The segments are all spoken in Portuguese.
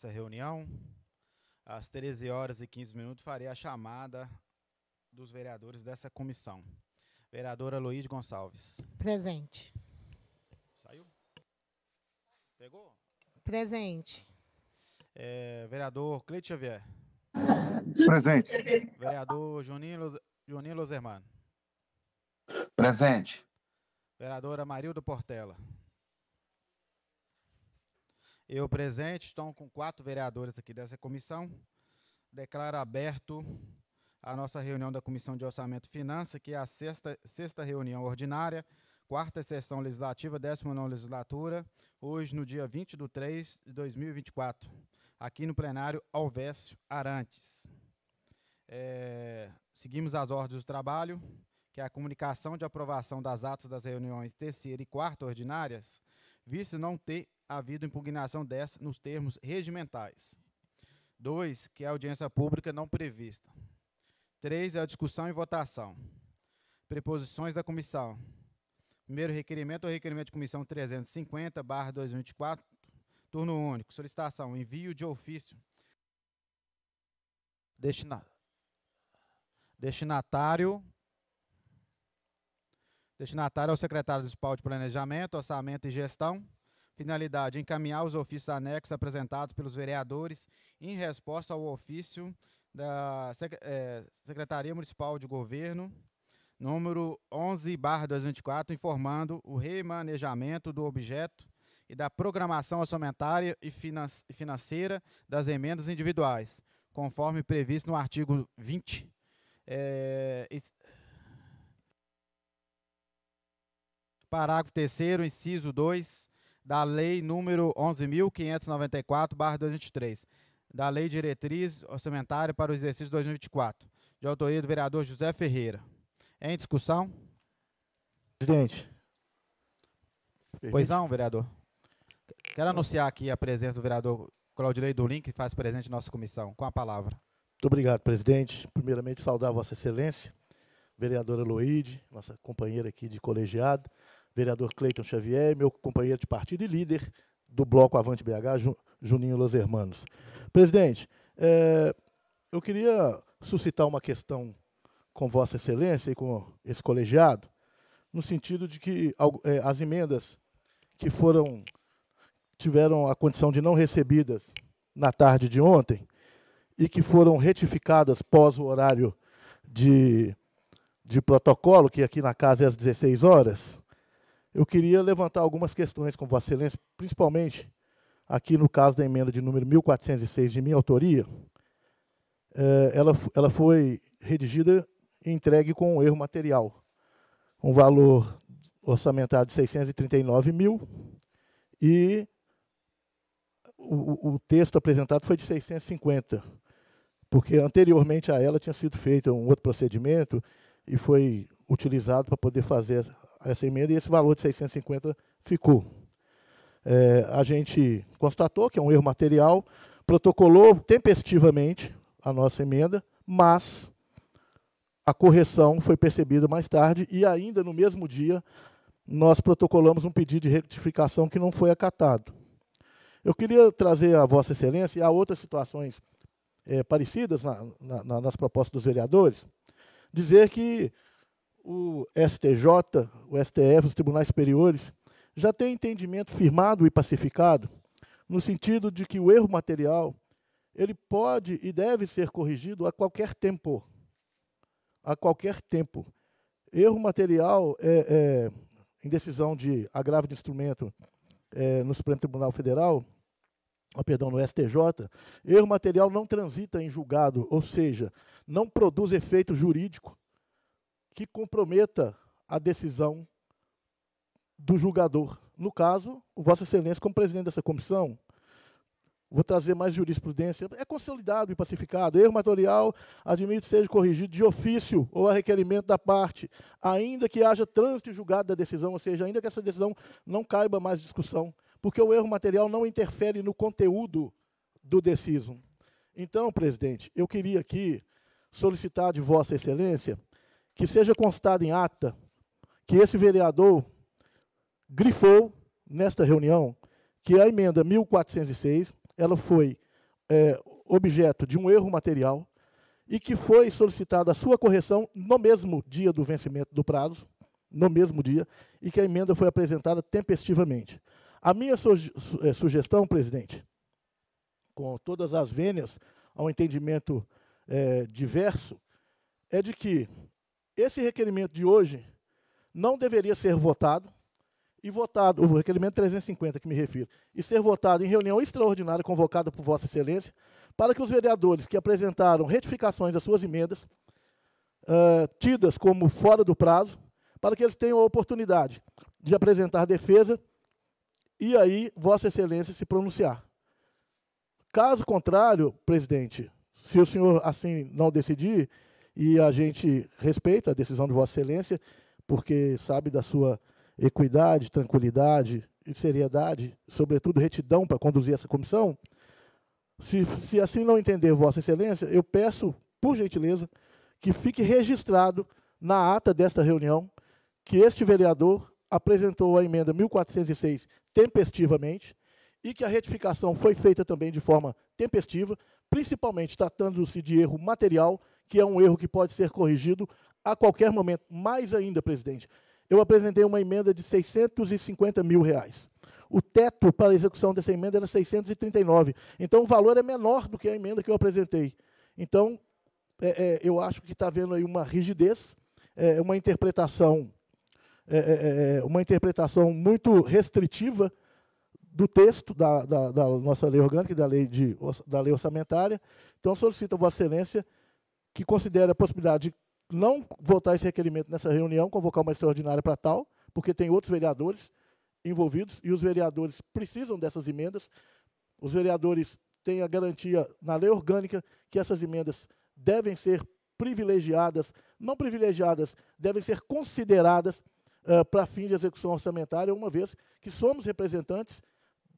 essa reunião. Às 13 horas e 15 minutos farei a chamada dos vereadores dessa comissão. Vereadora Luiz Gonçalves. Presente. Saiu? Pegou? Presente. É, vereador Cleito Xavier. Presente. Vereador Juninho, Juninho Zerman Presente. Vereadora Marilda Portela. Eu presente, estão com quatro vereadores aqui dessa comissão. Declaro aberto a nossa reunião da Comissão de Orçamento e Finanças, que é a sexta, sexta reunião ordinária, quarta sessão legislativa, décima nona legislatura, hoje no dia 20 de 3 de 2024, aqui no plenário Alvécio Arantes. É, seguimos as ordens do trabalho, que é a comunicação de aprovação das atas das reuniões terceira e quarta ordinárias, visto não ter havido impugnação dessa nos termos regimentais. 2. Que é a audiência pública não prevista. 3. É a discussão e votação. Preposições da comissão. Primeiro requerimento ou o requerimento de comissão 350, barra 2024, turno único. Solicitação, envio de ofício. Destina, destinatário, Destinatário ao é secretário municipal de Planejamento, Orçamento e Gestão. Finalidade: encaminhar os ofícios anexos apresentados pelos vereadores em resposta ao ofício da eh, Secretaria Municipal de Governo, número 11-2024, informando o remanejamento do objeto e da programação orçamentária e financeira das emendas individuais, conforme previsto no artigo 20, é, eh, parágrafo 3 inciso 2 da Lei número 11594 23, da Lei Diretriz Orçamentária para o Exercício 2024, de autoria do vereador José Ferreira. Em discussão? Presidente. Pois não, vereador. Quero anunciar aqui a presença do vereador Claudinei do Link, que faz presente em nossa comissão. Com a palavra. Muito obrigado, presidente. Primeiramente, saudar Vossa Excelência, vereadora Loide, nossa companheira aqui de colegiado, vereador Cleiton Xavier, meu companheiro de partido e líder do Bloco Avante BH, Juninho Los Hermanos. Presidente, é, eu queria suscitar uma questão com Vossa Excelência e com esse colegiado, no sentido de que é, as emendas que foram tiveram a condição de não recebidas na tarde de ontem e que foram retificadas pós o horário de, de protocolo, que aqui na casa é às 16 horas, eu queria levantar algumas questões com Vossa Excelência, principalmente aqui no caso da emenda de número 1406 de minha autoria. É, ela, ela foi redigida e entregue com um erro material, um valor orçamentário de 639 mil e o, o, texto apresentado foi de 650, porque anteriormente a ela tinha sido feito um outro procedimento e foi utilizado para poder fazer essa emenda e esse valor de 650 ficou. É, a gente constatou que é um erro material, protocolou tempestivamente a nossa emenda, mas a correção foi percebida mais tarde e ainda no mesmo dia nós protocolamos um pedido de rectificação que não foi acatado. Eu queria trazer a Vossa Excelência e a outras situações é, parecidas na, na, nas propostas dos vereadores, dizer que o STJ, o STF, os tribunais superiores, já têm entendimento firmado e pacificado no sentido de que o erro material ele pode e deve ser corrigido a qualquer tempo. A qualquer tempo. Erro material é, é, em decisão de agravo de instrumento é, no Supremo Tribunal Federal, perdão, no STJ, erro material não transita em julgado, ou seja, não produz efeito jurídico que comprometa a decisão do julgador. No caso, o Vossa Excelência, como presidente dessa comissão, vou trazer mais jurisprudência. É consolidado e pacificado. Erro material admite seja corrigido de ofício ou a requerimento da parte, ainda que haja trânsito julgado da decisão, ou seja, ainda que essa decisão não caiba mais discussão, porque o erro material não interfere no conteúdo do deciso. Então, presidente, eu queria aqui solicitar de Vossa Excelência que seja constado em ata que esse vereador grifou nesta reunião que a emenda 1406 ela foi é, objeto de um erro material e que foi solicitada a sua correção no mesmo dia do vencimento do prazo, no mesmo dia, e que a emenda foi apresentada tempestivamente. A minha é, sugestão, presidente, com todas as vênias ao entendimento é, diverso, é de que esse requerimento de hoje não deveria ser votado, e votado, o requerimento 350 que me refiro, e ser votado em reunião extraordinária convocada por Vossa Excelência, para que os vereadores que apresentaram retificações às suas emendas, uh, tidas como fora do prazo, para que eles tenham a oportunidade de apresentar defesa e aí Vossa Excelência se pronunciar. Caso contrário, presidente, se o senhor assim não decidir, e a gente respeita a decisão de Vossa Excelência, porque sabe da sua equidade, tranquilidade e seriedade, sobretudo retidão para conduzir essa comissão. Se, se assim não entender Vossa Excelência, eu peço, por gentileza, que fique registrado na ata desta reunião que este vereador apresentou a emenda 1406 tempestivamente e que a retificação foi feita também de forma tempestiva, principalmente tratando-se de erro material que é um erro que pode ser corrigido a qualquer momento. Mais ainda, presidente, eu apresentei uma emenda de 650 mil reais. O teto para a execução dessa emenda era 639. Então, o valor é menor do que a emenda que eu apresentei. Então, é, é, eu acho que está havendo aí uma rigidez, é, uma interpretação, é, é, é, uma interpretação muito restritiva do texto da, da, da nossa lei orgânica e da lei, de, da lei orçamentária. Então, solicito a Vossa Excelência que considere a possibilidade de não votar esse requerimento nessa reunião, convocar uma extraordinária para tal, porque tem outros vereadores envolvidos e os vereadores precisam dessas emendas. Os vereadores têm a garantia na lei orgânica que essas emendas devem ser privilegiadas, não privilegiadas, devem ser consideradas uh, para fim de execução orçamentária, uma vez que somos representantes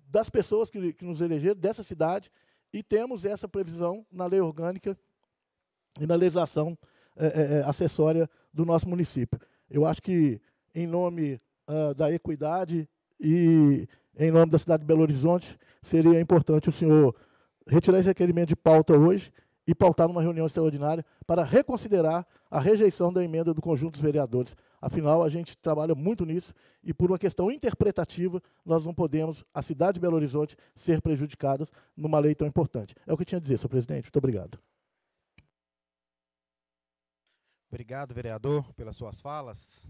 das pessoas que, que nos elegeram, dessa cidade, e temos essa previsão na lei orgânica e na legislação é, é, é, acessória do nosso município. Eu acho que, em nome uh, da equidade e em nome da cidade de Belo Horizonte, seria importante o senhor retirar esse requerimento de pauta hoje e pautar numa reunião extraordinária para reconsiderar a rejeição da emenda do conjunto dos vereadores. Afinal, a gente trabalha muito nisso e, por uma questão interpretativa, nós não podemos, a cidade de Belo Horizonte, ser prejudicadas numa lei tão importante. É o que eu tinha a dizer, senhor presidente. Muito obrigado. Obrigado, vereador, pelas suas falas.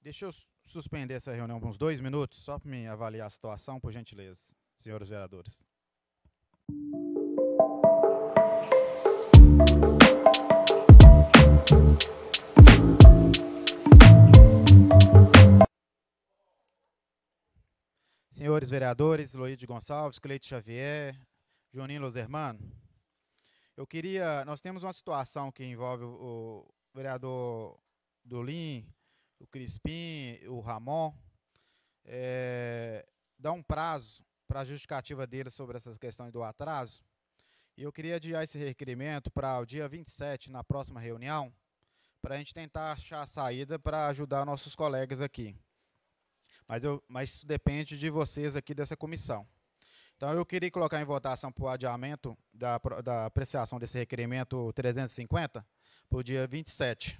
Deixa eu suspender essa reunião por uns dois minutos, só para me avaliar a situação, por gentileza, senhores vereadores. Senhores vereadores, Luíde Gonçalves, Cleite Xavier, Juninho Lozermano, eu queria. Nós temos uma situação que envolve o, o vereador Dolim, o Crispim, o Ramon, é, dar um prazo para a justificativa dele sobre essas questões do atraso. E eu queria adiar esse requerimento para o dia 27, na próxima reunião, para a gente tentar achar a saída para ajudar nossos colegas aqui. Mas, eu, mas isso depende de vocês aqui dessa comissão. Então, eu queria colocar em votação para o adiamento da, da apreciação desse requerimento 350, para o dia 27.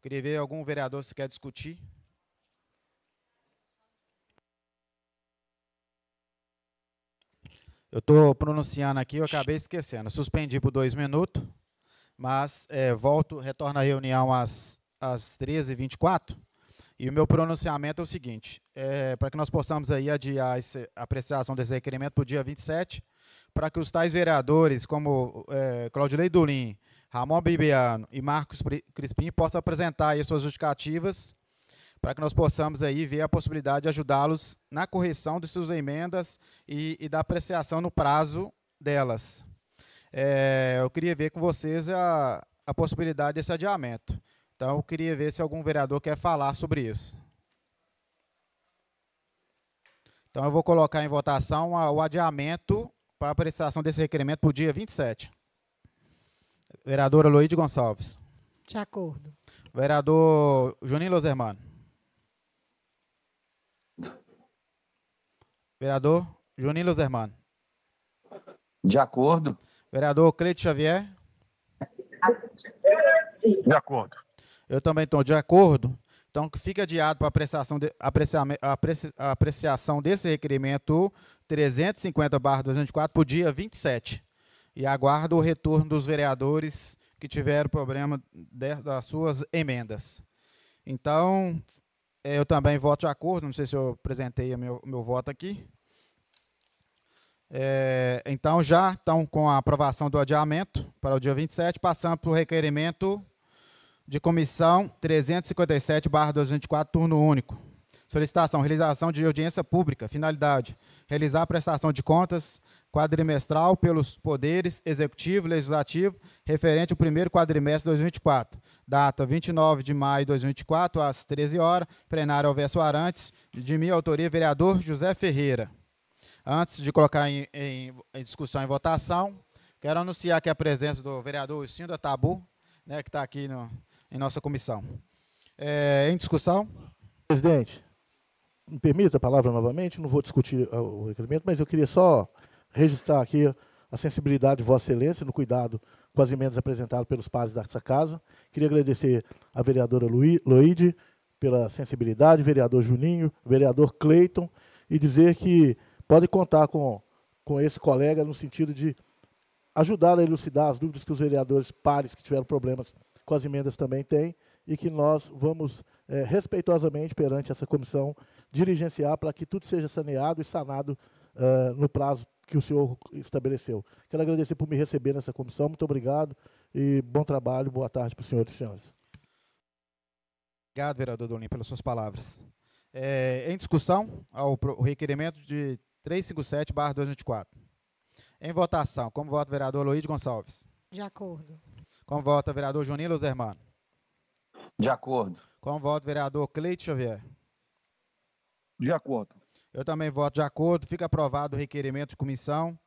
Queria ver algum vereador se quer discutir. Eu estou pronunciando aqui, eu acabei esquecendo. Suspendi por dois minutos, mas é, volto, retorno à reunião às, às 13h24. E o meu pronunciamento é o seguinte, é, para que nós possamos aí adiar esse, a apreciação desse requerimento para o dia 27, para que os tais vereadores, como é, Claudilei Ramon Bibiano e Marcos Crispim possam apresentar aí suas justificativas para que nós possamos aí ver a possibilidade de ajudá-los na correção de suas emendas e, e da apreciação no prazo delas. É, eu queria ver com vocês a, a possibilidade desse adiamento. Então, eu queria ver se algum vereador quer falar sobre isso. Então, eu vou colocar em votação a, o adiamento para a apreciação desse requerimento para o dia 27. Vereadora Luíde Gonçalves. De acordo. Vereador Juninho Lozermano. Vereador Juninho Lozermano. De acordo. Vereador Cleito Xavier. De acordo. Eu também estou de acordo. Então, que fica adiado para apreciação, de, apreciação desse requerimento 350-204 para o dia 27 e aguardo o retorno dos vereadores que tiveram problema de, das suas emendas. Então, eh, eu também voto de acordo, não sei se eu apresentei o meu, meu voto aqui. É, então, já estão com a aprovação do adiamento para o dia 27, passando para o requerimento de comissão 357-2024, turno único. Solicitação, realização de audiência pública, finalidade, realizar a prestação de contas quadrimestral pelos poderes executivo e legislativo referente ao primeiro quadrimestre de 2024. Data 29 de maio de 2024, às 13 horas, plenário Alverso Arantes, de minha autoria, vereador José Ferreira. Antes de colocar em, em, em discussão e votação, quero anunciar aqui a presença do vereador Cindo Tabu, né, que está aqui no, em nossa comissão. É, em discussão? Presidente, me permita a palavra novamente, não vou discutir ah, o requerimento, mas eu queria só registrar aqui a sensibilidade de Vossa Excelência no cuidado com as emendas apresentadas pelos pares dessa casa. Queria agradecer à vereadora Loide pela sensibilidade, vereador Juninho, vereador Cleiton, e dizer que pode contar com, com esse colega no sentido de ajudar a elucidar as dúvidas que os vereadores pares que tiveram problemas com as emendas também têm e que nós vamos é, respeitosamente perante essa comissão dirigenciar para que tudo seja saneado e sanado uh, no prazo que o senhor estabeleceu. Quero agradecer por me receber nessa comissão. Muito obrigado e bom trabalho, boa tarde para os senhores e senhoras. Obrigado, vereador Dolim, pelas suas palavras. É, em discussão, ao requerimento de 357-2024. Em votação, como vota o vereador Luiz Gonçalves? De acordo. Como vota o vereador Juninho Zermano? De acordo. Como vota o vereador Cleite Xavier? De acordo. Eu também voto de acordo. Fica aprovado o requerimento de comissão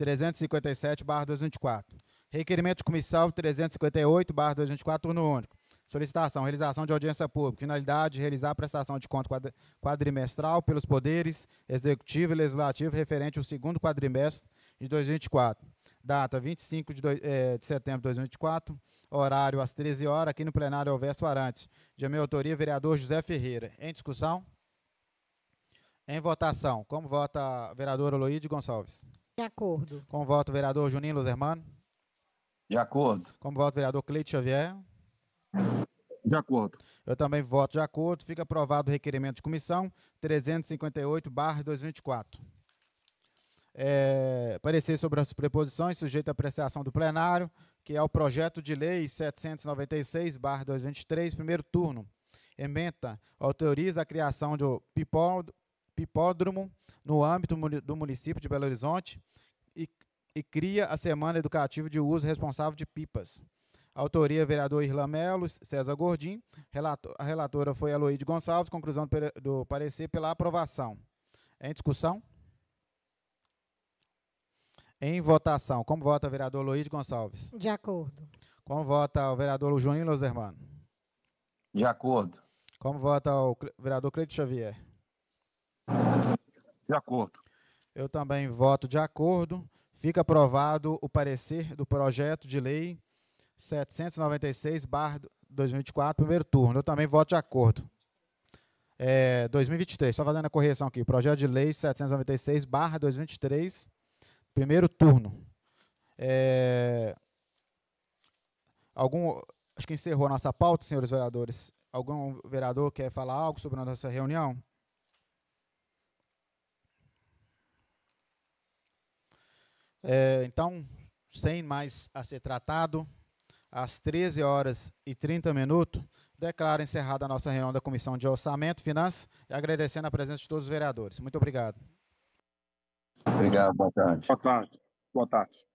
357-224. Requerimento de comissão 358-224, turno único. Solicitação, realização de audiência pública. Finalidade, realizar a prestação de conta quadrimestral pelos poderes executivo e legislativo referente ao segundo quadrimestre de 2024. Data 25 de, do, é, eh, de setembro de 2024. Horário às 13 horas, aqui no plenário Alverso Arantes. De minha autoria, vereador José Ferreira. Em discussão? Em votação, como vota a vereador Aloíde Gonçalves? De acordo. Como vota o vereador Juninho Luzermano? De acordo. Como vota o vereador Cleite Xavier? De acordo. Eu também voto de acordo. Fica aprovado o requerimento de comissão 358-2024. É, parecer sobre as preposições, sujeito à apreciação do plenário, que é o projeto de lei 796 223, primeiro turno. Emenda autoriza a criação do PIPOL Pipódromo, no âmbito do município de Belo Horizonte, e, e cria a Semana Educativa de Uso Responsável de Pipas. Autoria, vereador Irlan Melo, César Gordim. Relator, a relatora foi Aloide Gonçalves. Conclusão do parecer pela aprovação. Em discussão? Em votação. Como vota o vereador Aloide Gonçalves? De acordo. Como vota o vereador Juninho Lozermano? De acordo. Como vota o vereador Cleide Xavier? De acordo. Eu também voto de acordo. Fica aprovado o parecer do projeto de lei 796-2024, primeiro turno. Eu também voto de acordo. É, 2023, só fazendo a correção aqui. Projeto de lei 796-2023, primeiro turno. É, algum, acho que encerrou a nossa pauta, senhores vereadores. Algum vereador quer falar algo sobre a nossa reunião? É, então, sem mais a ser tratado, às 13 horas e 30 minutos, declaro encerrada a nossa reunião da Comissão de Orçamento, e Finanças e agradecendo a presença de todos os vereadores. Muito obrigado. Obrigado, boa tarde. Boa tarde. Boa tarde.